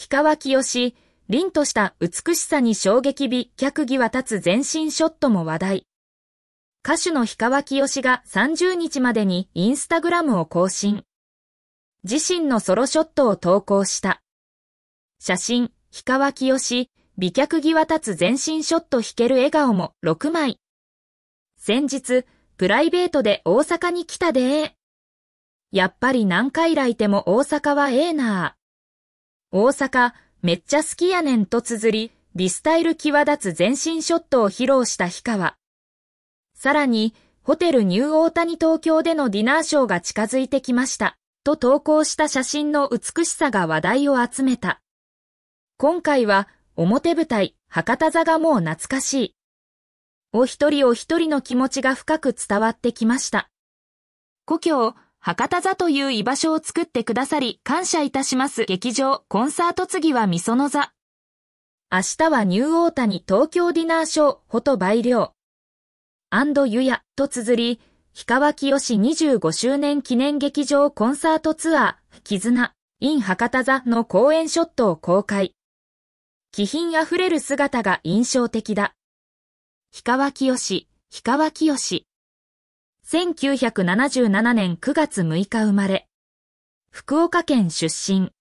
氷川きよし、凛とした美しさに衝撃美脚技は立つ全身ショットも話題。歌手の氷川きよしが30日までにインスタグラムを更新。自身のソロショットを投稿した。写真、氷川きよし、美脚際立つ全身ショット弾ける笑顔も6枚。先日、プライベートで大阪に来たでやっぱり何回来ても大阪はええなぁ。大阪、めっちゃ好きやねんと綴り、リスタイル際立つ全身ショットを披露した氷川。さらに、ホテルニューオータニ東京でのディナーショーが近づいてきました、と投稿した写真の美しさが話題を集めた。今回は、表舞台、博多座がもう懐かしい。お一人お一人の気持ちが深く伝わってきました。故郷、博多座という居場所を作ってくださり感謝いたします劇場コンサート次はみその座。明日はニューオータニ東京ディナーショー、ほと倍量。アンドユヤと綴り、氷川きよし25周年記念劇場コンサートツアー、絆、in 博多座の公演ショットを公開。気品あふれる姿が印象的だ。氷川きよし、氷川きよし。1977年9月6日生まれ。福岡県出身。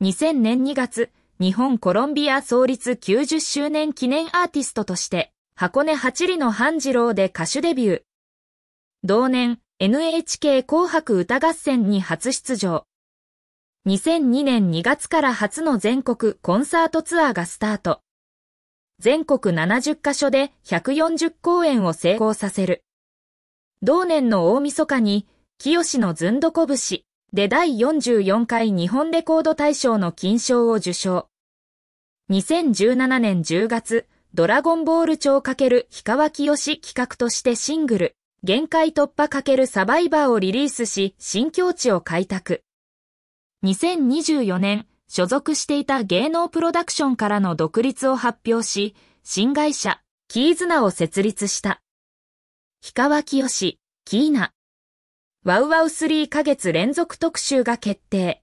2000年2月、日本コロンビア創立90周年記念アーティストとして、箱根八里の半次郎で歌手デビュー。同年、NHK 紅白歌合戦に初出場。2002年2月から初の全国コンサートツアーがスタート。全国70カ所で140公演を成功させる。同年の大晦日に、清のずんどこ節で第44回日本レコード大賞の金賞を受賞。2017年10月、ドラゴンボール超×氷川清よ企画としてシングル、限界突破×サバイバーをリリースし、新境地を開拓。2024年、所属していた芸能プロダクションからの独立を発表し、新会社、キーズナを設立した。氷川清し、キーナ。ワウワウ3ヶ月連続特集が決定。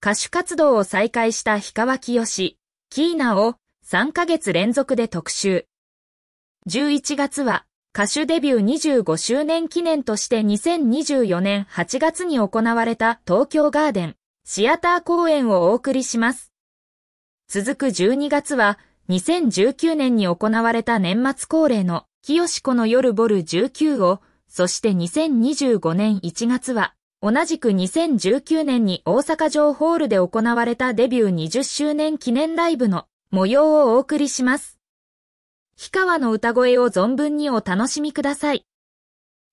歌手活動を再開した氷川清し、キーナを3ヶ月連続で特集。11月は歌手デビュー25周年記念として2024年8月に行われた東京ガーデンシアター公演をお送りします。続く12月は2019年に行われた年末恒例の清子の夜ボル19を、そして2025年1月は、同じく2019年に大阪城ホールで行われたデビュー20周年記念ライブの模様をお送りします。氷川の歌声を存分にお楽しみください。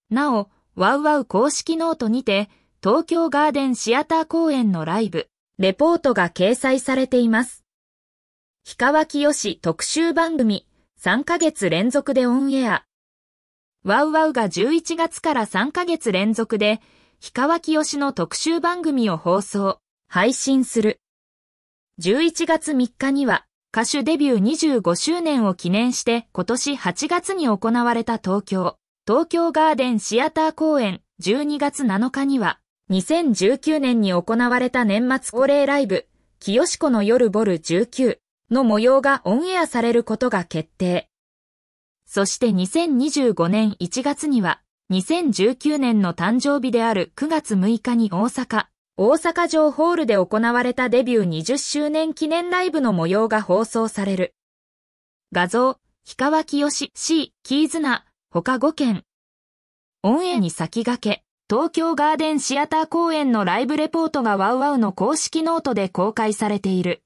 なお、ワウワウ公式ノートにて、東京ガーデンシアター公演のライブ、レポートが掲載されています。氷川清特集番組、3ヶ月連続でオンエア。ワウワウが11月から3ヶ月連続で、氷川きよしの特集番組を放送、配信する。11月3日には、歌手デビュー25周年を記念して今年8月に行われた東京、東京ガーデンシアター公演12月7日には、2019年に行われた年末恒例ライブ、清子の夜ボル19の模様がオンエアされることが決定。そして2025年1月には、2019年の誕生日である9月6日に大阪、大阪城ホールで行われたデビュー20周年記念ライブの模様が放送される。画像、氷川きよし、キーズナ、他5件。オンエアに先駆け、東京ガーデンシアター公演のライブレポートがワウワウの公式ノートで公開されている。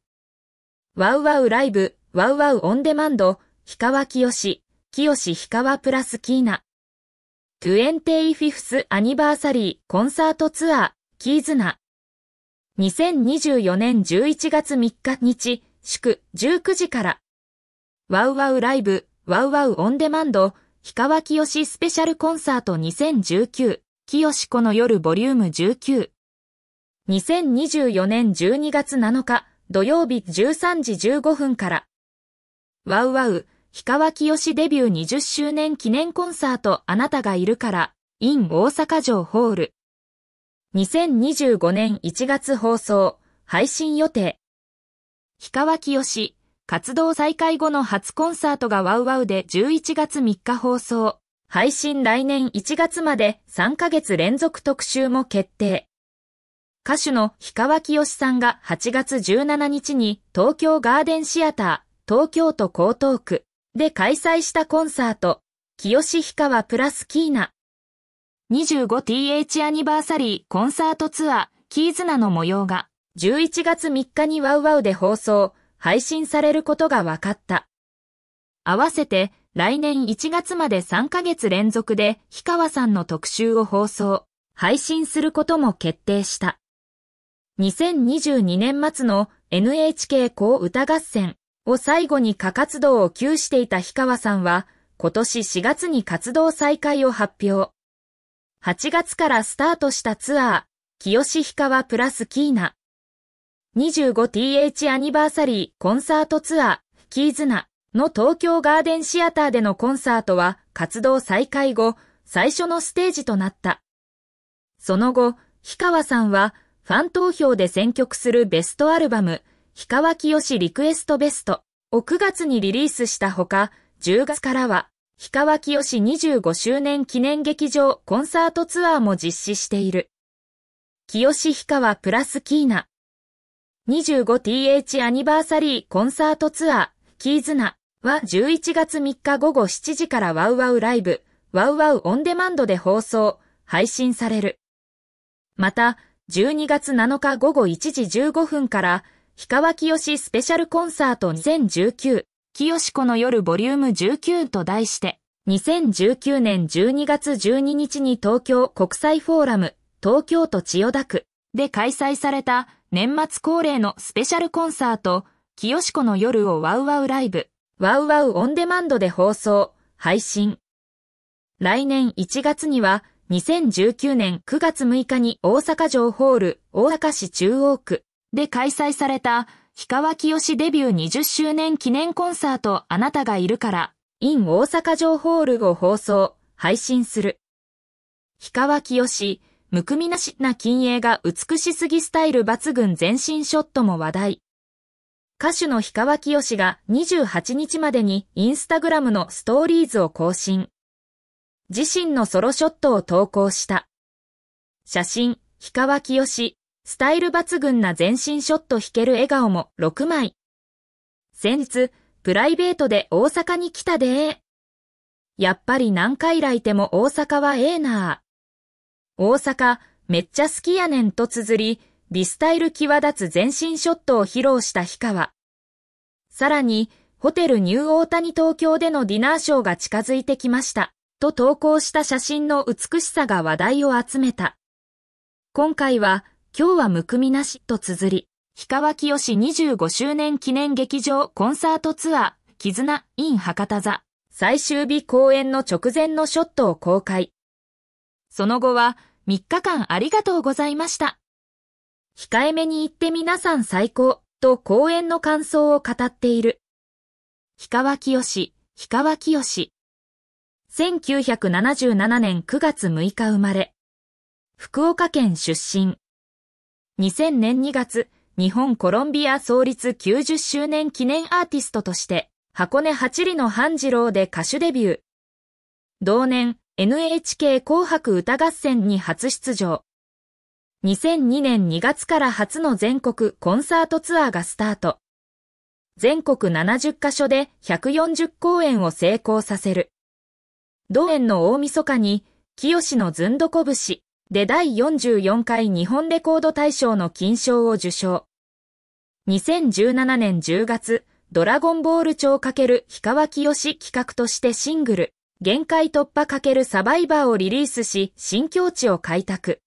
ワウワウライブ、ワウワウオンデマンド、氷川きよし、きよし氷川プラスキーナ。25th アニバーサリーコンサートツアー、キーズナ。2024年11月3日日、祝、19時から。ワウワウライブ、ワウワウオンデマンド、氷川きよしスペシャルコンサート2019、きよしこの夜ボリューム19。2024年12月7日、土曜日13時15分から、ワウワウ、氷川きよしデビュー20周年記念コンサートあなたがいるから、in 大阪城ホール。2025年1月放送、配信予定。氷川きよし、活動再開後の初コンサートがワウワウで11月3日放送。配信来年1月まで3ヶ月連続特集も決定。歌手の氷川きよしさんが8月17日に東京ガーデンシアター東京都江東区で開催したコンサート、きよし氷川プラスキーナ 25th アニバーサリーコンサートツアーキーズナの模様が11月3日にワウワウで放送、配信されることが分かった。合わせて来年1月まで3ヶ月連続で氷川さんの特集を放送、配信することも決定した。2022年末の NHK 高歌合戦を最後に過活動を休していた氷川さんは、今年4月に活動再開を発表。8月からスタートしたツアー、清志氷川プラスキーナ。25th アニバーサリーコンサートツアー、キーズナの東京ガーデンシアターでのコンサートは活動再開後、最初のステージとなった。その後、氷川さんはファン投票で選曲するベストアルバム、氷川きよしリクエストベストを9月にリリースしたほか、10月からは、氷川きよし25周年記念劇場コンサートツアーも実施している。きよし氷川プラスキーナ。25th アニバーサリーコンサートツアー、キーズナは11月3日午後7時からワウワウライブ、ワウワウオンデマンドで放送、配信される。また、12月7日午後1時15分から、氷川きよしスペシャルコンサート2019、きよしこの夜ボリューム19と題して、2019年12月12日に東京国際フォーラム、東京都千代田区で開催された年末恒例のスペシャルコンサート、きよしこの夜をワウワウライブ、ワウワウオンデマンドで放送、配信。来年1月には、2019年9月6日に大阪城ホール、大阪市中央区で開催された、氷川きよしデビュー20周年記念コンサートあなたがいるから、in 大阪城ホールを放送、配信する。氷川きよし、むくみなしな金鋭が美しすぎスタイル抜群全身ショットも話題。歌手の氷川きよしが28日までにインスタグラムのストーリーズを更新。自身のソロショットを投稿した。写真、氷川きよし、スタイル抜群な全身ショット弾ける笑顔も6枚。先日、プライベートで大阪に来たでやっぱり何回来ても大阪はええな大阪、めっちゃ好きやねんと綴り、リスタイル際立つ全身ショットを披露した氷川。さらに、ホテルニューオータニ東京でのディナーショーが近づいてきました。と投稿した写真の美しさが話題を集めた。今回は、今日はむくみなしと綴り、氷川きよし25周年記念劇場コンサートツアー、絆 in 博多座、最終日公演の直前のショットを公開。その後は、3日間ありがとうございました。控えめに言って皆さん最高と公演の感想を語っている。氷川きよし、氷川きよし。1977年9月6日生まれ。福岡県出身。2000年2月、日本コロンビア創立90周年記念アーティストとして、箱根八里の半次郎で歌手デビュー。同年、NHK 紅白歌合戦に初出場。2002年2月から初の全国コンサートツアーがスタート。全国70カ所で140公演を成功させる。同園の大晦日に、清のずんどこ節で第44回日本レコード大賞の金賞を受賞。2017年10月、ドラゴンボール超×氷川きよし企画としてシングル、限界突破×サバイバーをリリースし、新境地を開拓。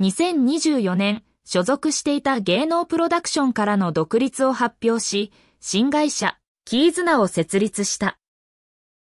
2024年、所属していた芸能プロダクションからの独立を発表し、新会社、キーズナを設立した。